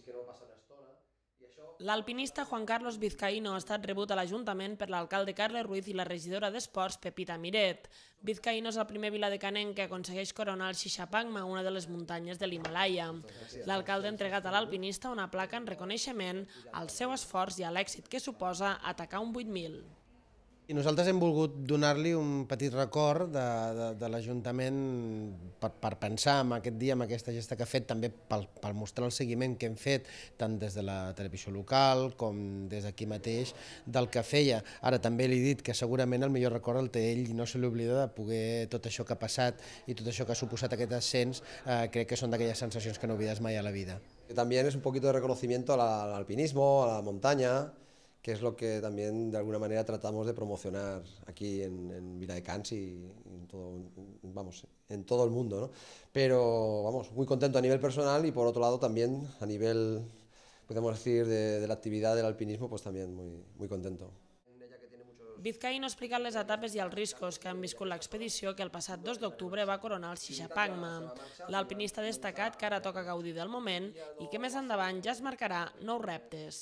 fins que no passa estona. I això... L'alpinista Juan Carlos Vizcaíno ha estat rebut a l'Ajuntament per l'alcalde Carles Ruiz i la regidora d'Esports Pepita Miret. Vizcaíno és el primer viladecanenc que aconsegueix coronar el Xixapangma, una de les muntanyes de l'Himalaya. L'alcalde ha entregat a l'alpinista una placa en reconeixement al seu esforç i a l'èxit que suposa atacar un 8.000. I nosaltres hem volgut donar-li un petit record de, de, de l'Ajuntament per, per pensar en aquest dia, en aquesta gesta que ha fet, també pel, per mostrar el seguiment que hem fet, tant des de la televisió local com des d'aquí mateix, del que feia. Ara també li he dit que segurament el millor record el té ell i no se l'oblida de poder tot això que ha passat i tot això que ha suposat aquest ascens, eh, crec que són d'aquelles sensacions que no oblides mai a la vida. També és un poquito de reconocimiento al alpinismo, a la muntanya, que es lo que también de alguna manera tratamos de promocionar aquí en, en Vila de Cans y en todo, vamos, en todo el mundo. ¿no? Pero vamos, muy contento a nivel personal y por otro lado también a nivel, podemos decir, de, de la actividad del alpinismo, pues también muy, muy contento. Vizcaíno ha explicat les etapes i els riscos que han viscut l'expedició que el passat 2 d'octubre va coronar el Xixapagma. L'alpinista ha destacat que ara toca gaudir del moment i que més endavant ja es marcarà nous reptes.